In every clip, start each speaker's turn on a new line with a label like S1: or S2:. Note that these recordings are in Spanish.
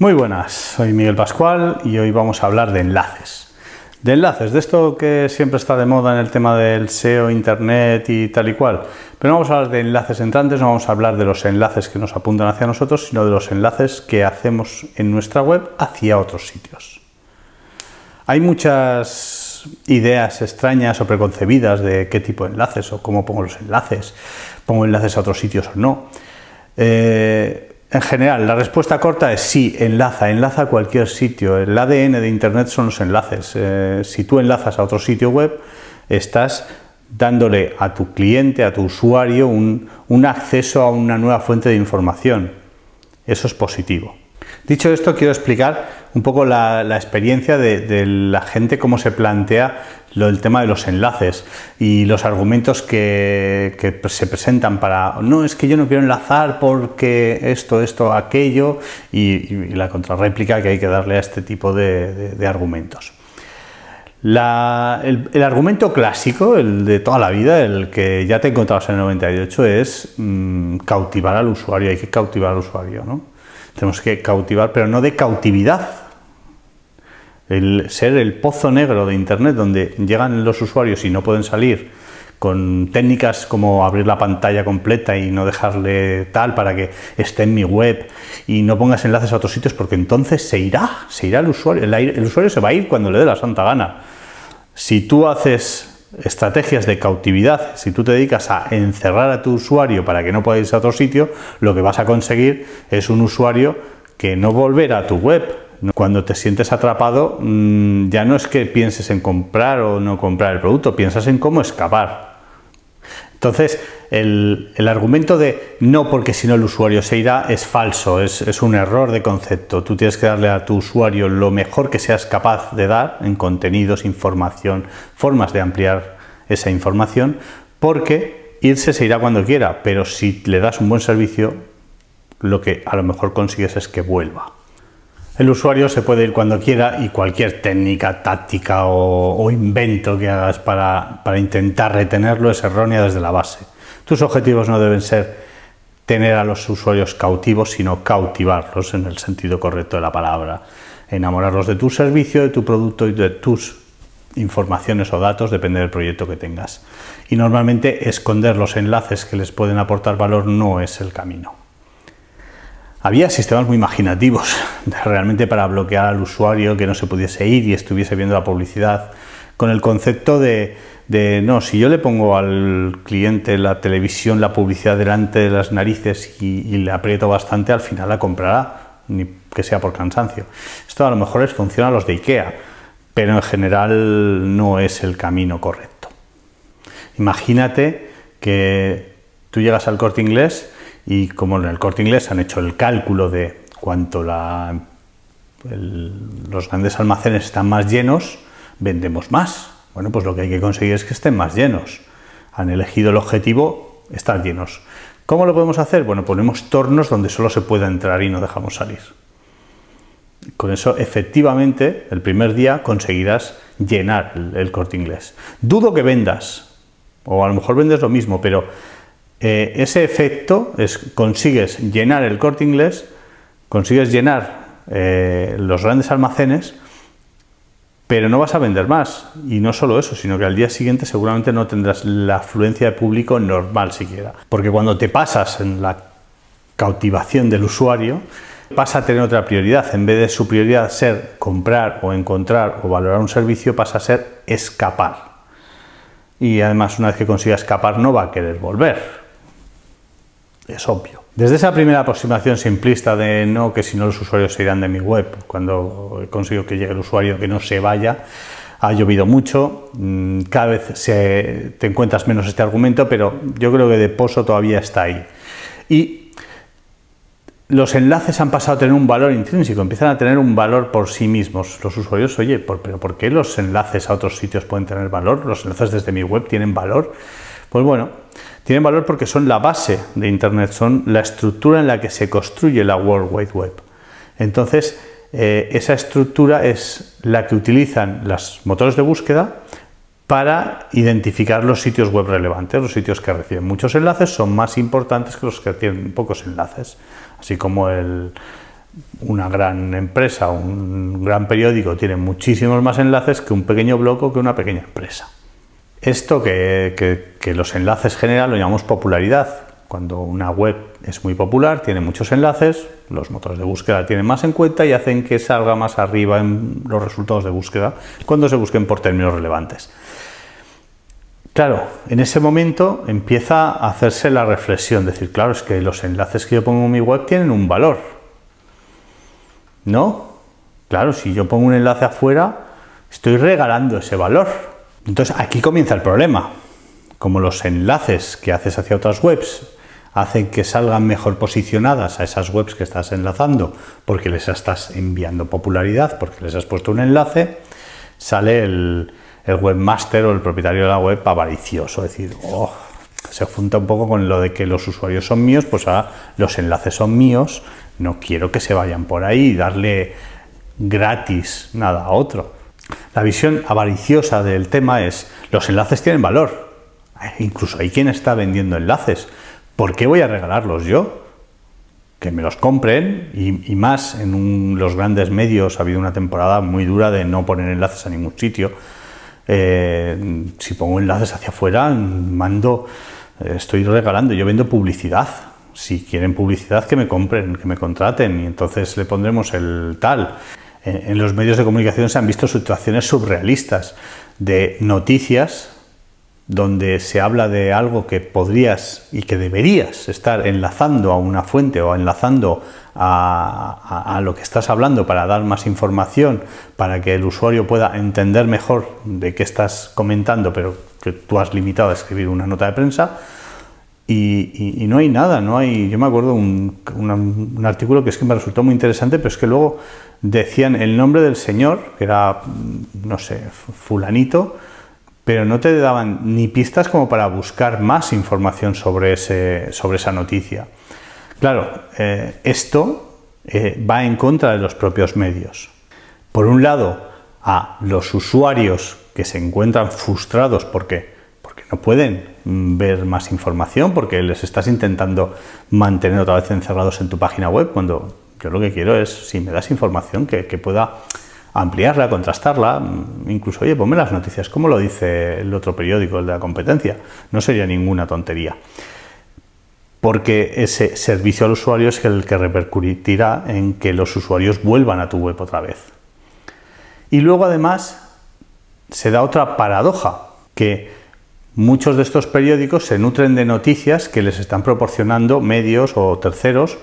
S1: Muy buenas, soy Miguel Pascual y hoy vamos a hablar de enlaces. De enlaces, de esto que siempre está de moda en el tema del SEO, Internet y tal y cual. Pero no vamos a hablar de enlaces entrantes, no vamos a hablar de los enlaces que nos apuntan hacia nosotros, sino de los enlaces que hacemos en nuestra web hacia otros sitios. Hay muchas ideas extrañas o preconcebidas de qué tipo de enlaces o cómo pongo los enlaces, pongo enlaces a otros sitios o no. Eh, en general, la respuesta corta es sí, enlaza, enlaza a cualquier sitio. El ADN de Internet son los enlaces. Eh, si tú enlazas a otro sitio web, estás dándole a tu cliente, a tu usuario, un acceso a una nueva fuente de información. Eso es positivo. Dicho esto, quiero explicar un poco la, experiencia de, la gente, cómo se plantea lo, el tema de los enlaces y los argumentos que, se presentan para, no, es que yo no quiero enlazar porque esto, esto, aquello, y, la contrarréplica que hay que darle a este tipo de, argumentos. el, argumento clásico, el de toda la vida, el que ya te encontrabas en el 98, es mm, cautivar al usuario, hay que cautivar al usuario, ¿no? Tenemos que cautivar, pero no de cautividad, el ser el pozo negro de Internet donde llegan los usuarios y no pueden salir con técnicas como abrir la pantalla completa y no dejarle tal para que esté en mi web y no pongas enlaces a otros sitios porque entonces se irá, se irá el usuario, el, usuario se va a ir cuando le dé la santa gana. Si tú haces estrategias de cautividad, si tú te dedicas a encerrar a tu usuario para que no pueda irse a otro sitio, lo que vas a conseguir es un usuario que no volverá a tu web, cuando te sientes atrapado, mm, ya no es que pienses en comprar o no comprar el producto, piensas en cómo escapar. Entonces, el, argumento de no porque si no el usuario se irá es falso, es un error de concepto. Tú tienes que darle a tu usuario lo mejor que seas capaz de dar en contenidos, información, formas de ampliar esa información, porque irse se irá cuando quiera, pero si le das un buen servicio, lo que a lo mejor consigues es que vuelva. El usuario se puede ir cuando quiera y cualquier técnica, táctica o, invento que hagas para, intentar retenerlo es errónea desde la base. Tus objetivos no deben ser tener a los usuarios cautivos, sino cautivarlos en el sentido correcto de la palabra. Enamorarlos de tu servicio, de tu producto y de tus informaciones o datos, depende del proyecto que tengas. Y normalmente esconder los enlaces que les pueden aportar valor no es el camino. Había sistemas muy imaginativos realmente para bloquear al usuario que no se pudiese ir y estuviese viendo la publicidad con el concepto de, no, si yo le pongo al cliente la televisión, la publicidad delante de las narices y, le aprieto bastante, al final la comprará, ni que sea por cansancio. Esto a lo mejor les funciona a los de IKEA, pero en general no es el camino correcto. Imagínate que tú llegas al corte inglés y como en el corte inglés han hecho el cálculo de cuánto los grandes almacenes están más llenos, vendemos más. Bueno, pues lo que hay que conseguir es que estén más llenos. Han elegido el objetivo, estar llenos. ¿Cómo lo podemos hacer? Bueno, ponemos tornos donde solo se pueda entrar y no dejamos salir. Con eso, efectivamente, el primer día conseguirás llenar el, el corte inglés. Dudo que vendas, o a lo mejor vendes lo mismo, pero eh, ese efecto es, consigues llenar el corte inglés, consigues llenar eh, los grandes almacenes, pero no vas a vender más. Y no solo eso, sino que al día siguiente seguramente no tendrás la afluencia de público normal siquiera. Porque cuando te pasas en la cautivación del usuario, pasa a tener otra prioridad. En vez de su prioridad ser comprar o encontrar o valorar un servicio, pasa a ser escapar. Y además una vez que consiga escapar no va a querer volver, es obvio. Desde esa primera aproximación simplista de no, que si no los usuarios se irán de mi web, cuando consigo que llegue el usuario, que no se vaya, ha llovido mucho, mm, cada vez se, te encuentras menos este argumento, pero yo creo que de poso todavía está ahí. Y los enlaces han pasado a tener un valor intrínseco, empiezan a tener un valor por sí mismos. Los usuarios, oye, ¿pero por qué los enlaces a otros sitios pueden tener valor? ¿Los enlaces desde mi web tienen valor? Pues bueno, tienen valor porque son la base de Internet, son la estructura en la que se construye la World Wide Web. Entonces, eh, esa estructura es la que utilizan los motores de búsqueda para identificar los sitios web relevantes, los sitios que reciben muchos enlaces son más importantes que los que tienen pocos enlaces, así como una gran empresa, un gran periódico tiene muchísimos más enlaces que un pequeño blog o que una pequeña empresa. Esto que, los enlaces generan lo llamamos popularidad. Cuando una web es muy popular, tiene muchos enlaces, los motores de búsqueda tienen más en cuenta y hacen que salga más arriba en los resultados de búsqueda cuando se busquen por términos relevantes. Claro, en ese momento empieza a hacerse la reflexión, decir, claro, es que los enlaces que yo pongo en mi web tienen un valor. ¿No? Claro, si yo pongo un enlace afuera, estoy regalando ese valor entonces aquí comienza el problema. Como los enlaces que haces hacia otras webs hacen que salgan mejor posicionadas a esas webs que estás enlazando porque les estás enviando popularidad, porque les has puesto un enlace, sale el, webmaster o el propietario de la web avaricioso, es decir, oh", se junta un poco con lo de que los usuarios son míos, pues ahora los enlaces son míos, no quiero que se vayan por ahí y darle gratis nada a otro. La visión avariciosa del tema es, los enlaces tienen valor. Eh, incluso hay quien está vendiendo enlaces. ¿Por qué voy a regalarlos yo? Que me los compren y, más en los grandes medios ha habido una temporada muy dura de no poner enlaces a ningún sitio. Eh, si pongo enlaces hacia afuera, mando, eh, estoy regalando, yo vendo publicidad. Si quieren publicidad, que me compren, que me contraten y entonces le pondremos el tal en, los medios de comunicación se han visto situaciones surrealistas de noticias donde se habla de algo que podrías y que deberías estar enlazando a una fuente o enlazando a, lo que estás hablando para dar más información, para que el usuario pueda entender mejor de qué estás comentando, pero que tú has limitado a escribir una nota de prensa, y, no hay nada, no hay. Yo me acuerdo un, un, artículo que es que me resultó muy interesante, pero es que luego decían el nombre del señor, que era, mm, no sé, fulanito, pero no te daban ni pistas como para buscar más información sobre, ese, sobre esa noticia. Claro, eh, esto eh, va en contra de los propios medios. Por un lado, a los usuarios que se encuentran frustrados porque, porque no pueden ver más información porque les estás intentando mantener otra vez encerrados en tu página web cuando yo lo que quiero es, si me das información, que, pueda ampliarla, contrastarla, mm, incluso, oye, ponme las noticias, como lo dice el otro periódico, el de la competencia? No sería ninguna tontería. Porque ese servicio al usuario es el que repercutirá en que los usuarios vuelvan a tu web otra vez. Y luego además se da otra paradoja, que Muchos de estos periódicos se nutren de noticias que les están proporcionando medios o terceros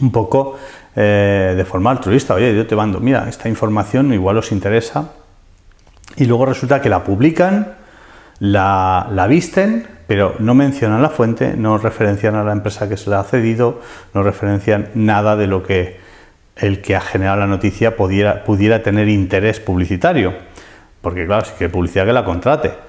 S1: un poco eh, de forma altruista. Oye, yo te mando, mira, esta información igual os interesa. Y luego resulta que la publican, la, visten, pero no mencionan la fuente, no referencian a la empresa que se la ha cedido, no referencian nada de lo que el que ha generado la noticia pudiera, pudiera tener interés publicitario. Porque claro, sí que publicidad que la contrate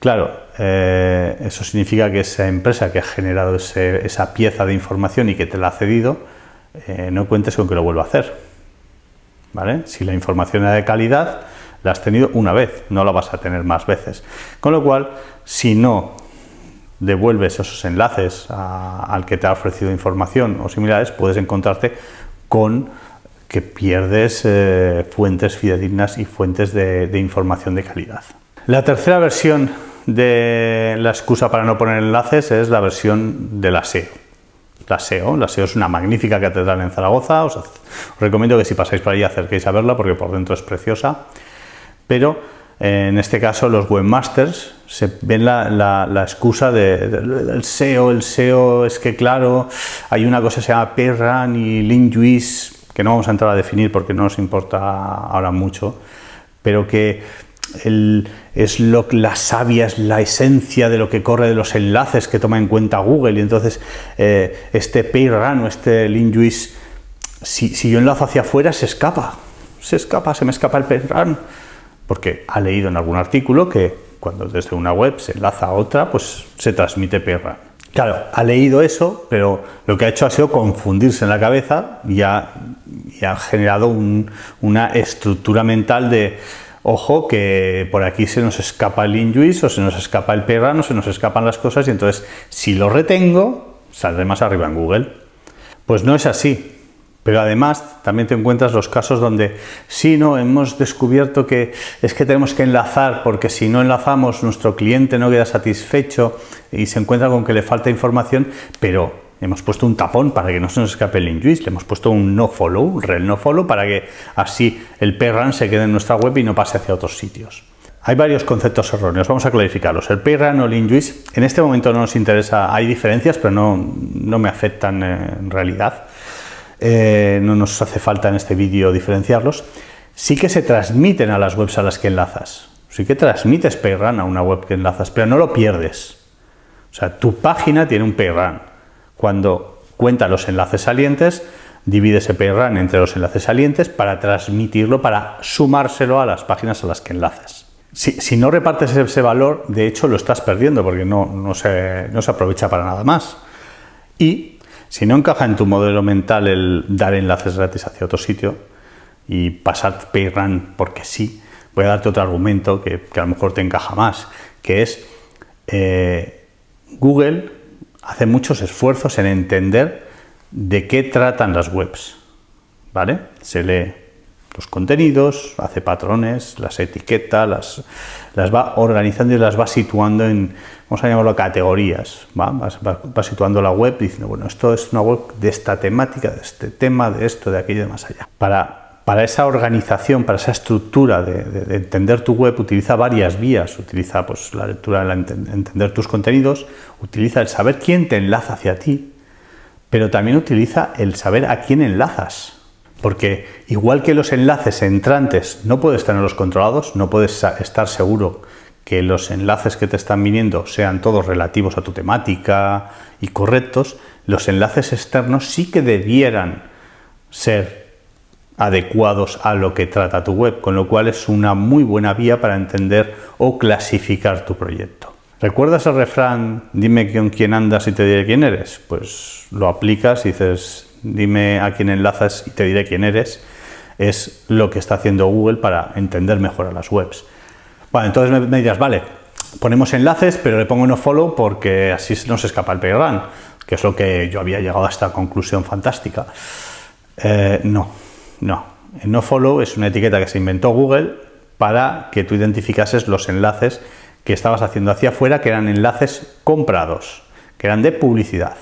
S1: Claro, eh, eso significa que esa empresa que ha generado esa pieza de información y que te la ha cedido, eh, no cuentes con que lo vuelva a hacer. ¿Vale? Si la información era de calidad, la has tenido una vez, no la vas a tener más veces. Con lo cual, si no devuelves esos enlaces al que te ha ofrecido información o similares, puedes encontrarte con que pierdes eh, fuentes fidedignas y fuentes de, de información de calidad. La tercera versión de la excusa para no poner enlaces es la versión de la SEO la SEO. La SEO es una magnífica catedral en Zaragoza. Os, recomiendo que si pasáis por ahí acerquéis a verla porque por dentro es preciosa. Pero eh, en este caso los webmasters se ven la, excusa de, del SEO. El SEO es que claro, hay una cosa que se llama Perran y Linjuice que no vamos a entrar a definir porque no nos importa ahora mucho, pero que es lo, la savia es la esencia de lo que corre de los enlaces que toma en cuenta Google. Y entonces eh, este este o este linkjuice si, si yo enlazo hacia afuera, se escapa. Se escapa, se me escapa el payran Porque ha leído en algún artículo que cuando desde una web se enlaza a otra, pues se transmite Peirano. Claro, ha leído eso, pero lo que ha hecho ha sido confundirse en la cabeza y ha, generado una estructura mental de ojo que por aquí se nos escapa el injuice o se nos escapa el perrano, se nos escapan las cosas y entonces si lo retengo saldré más arriba en Google. Pues no es así. Pero además también te encuentras los casos donde si no, hemos descubierto que es que tenemos que enlazar porque si no enlazamos nuestro cliente no queda satisfecho y se encuentra con que le falta información, pero Hemos puesto un tapón para que no se nos escape el juice. le hemos puesto un no follow, un rel no follow, para que así el PRAN se quede en nuestra web y no pase hacia otros sitios. Hay varios conceptos erróneos, vamos a clarificarlos. El PRAN o el juice, en este momento no nos interesa, hay diferencias, pero no, me afectan en realidad. Eh, no nos hace falta en este vídeo diferenciarlos. Sí que se transmiten a las webs a las que enlazas. Sí que transmites PRAN a una web que enlazas, pero no lo pierdes. O sea, tu página tiene un PRAN cuando cuenta los enlaces salientes, divide ese run entre los enlaces salientes para transmitirlo, para sumárselo a las páginas a las que enlaces. Si, no repartes ese valor, de hecho lo estás perdiendo porque no, se, aprovecha para nada más. Y si no encaja en tu modelo mental el dar enlaces gratis hacia otro sitio y pasar PayRun porque sí, voy a darte otro argumento que, a lo mejor te encaja más, que es eh, Google hace muchos esfuerzos en entender de qué tratan las webs. ¿Vale? Se lee los contenidos, hace patrones, las etiqueta, las, las va organizando y las va situando en, vamos a llamarlo categorías. ¿va? situando la web diciendo, bueno, esto es una web de esta temática, de este tema, de esto, de aquello y de más allá. Para para esa organización, para esa estructura de, entender tu web, utiliza varias vías. Utiliza pues, la lectura, de entender tus contenidos, utiliza el saber quién te enlaza hacia ti, pero también utiliza el saber a quién enlazas. Porque igual que los enlaces entrantes no puedes tenerlos controlados, no puedes estar seguro que los enlaces que te están viniendo sean todos relativos a tu temática y correctos, los enlaces externos sí que debieran ser adecuados a lo que trata tu web, con lo cual es una muy buena vía para entender o clasificar tu proyecto. ¿Recuerdas el refrán, dime con quién andas y te diré quién eres? Pues lo aplicas y dices, dime a quién enlazas y te diré quién eres. Es lo que está haciendo Google para entender mejor a las webs. Bueno, entonces me, dirás, vale, ponemos enlaces, pero le pongo no follow porque así no se escapa el perrán, que es lo que yo había llegado a esta conclusión fantástica. Eh, no no, el follow es una etiqueta que se inventó Google para que tú identificases los enlaces que estabas haciendo hacia afuera, que eran enlaces comprados, que eran de publicidad.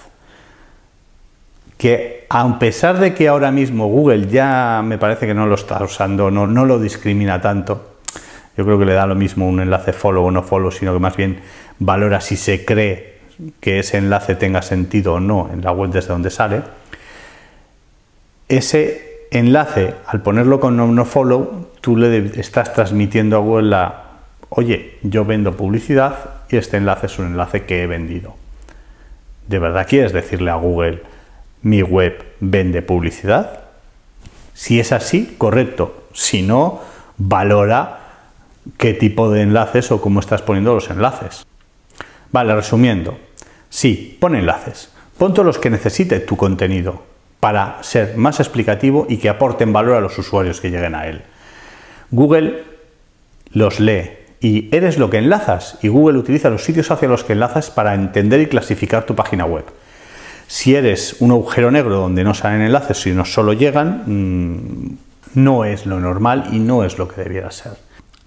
S1: Que a pesar de que ahora mismo Google ya me parece que no lo está usando, no, no lo discrimina tanto, yo creo que le da lo mismo un enlace follow o no follow, sino que más bien valora si se cree que ese enlace tenga sentido o no en la web desde donde sale. Ese enlace, al ponerlo con no, tú le estás transmitiendo a Google la, oye, yo vendo publicidad y este enlace es un enlace que he vendido. ¿De verdad quieres decirle a Google, mi web vende publicidad? Si es así, correcto. Si no, valora qué tipo de enlaces o cómo estás poniendo los enlaces. Vale, resumiendo. Sí, pon enlaces. Pon todos los que necesite tu contenido para ser más explicativo y que aporten valor a los usuarios que lleguen a él. Google los lee y eres lo que enlazas y Google utiliza los sitios hacia los que enlazas para entender y clasificar tu página web. Si eres un agujero negro donde no salen enlaces, sino solo llegan, mm, no es lo normal y no es lo que debiera ser.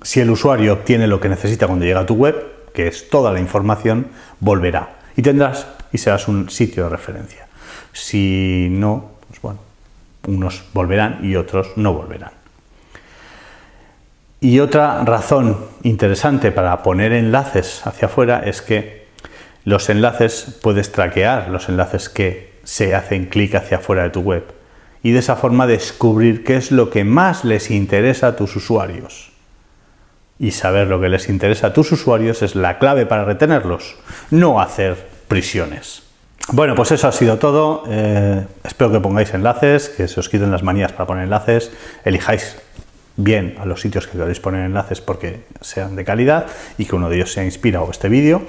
S1: Si el usuario obtiene lo que necesita cuando llega a tu web, que es toda la información, volverá y tendrás y serás un sitio de referencia. Si no, pues bueno, unos volverán y otros no volverán. Y otra razón interesante para poner enlaces hacia afuera es que los enlaces puedes traquear, los enlaces que se hacen clic hacia afuera de tu web. Y de esa forma descubrir qué es lo que más les interesa a tus usuarios. Y saber lo que les interesa a tus usuarios es la clave para retenerlos, no hacer prisiones. Bueno, pues eso ha sido todo. Eh, espero que pongáis enlaces, que se os quiten las manías para poner enlaces, elijáis bien a los sitios que queréis poner enlaces porque sean de calidad y que uno de ellos sea inspirado este vídeo.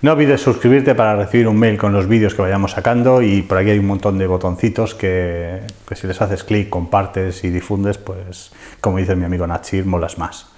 S1: No olvides suscribirte para recibir un mail con los vídeos que vayamos sacando y por aquí hay un montón de botoncitos que, que si les haces clic, compartes y difundes, pues como dice mi amigo Nachir, molas más.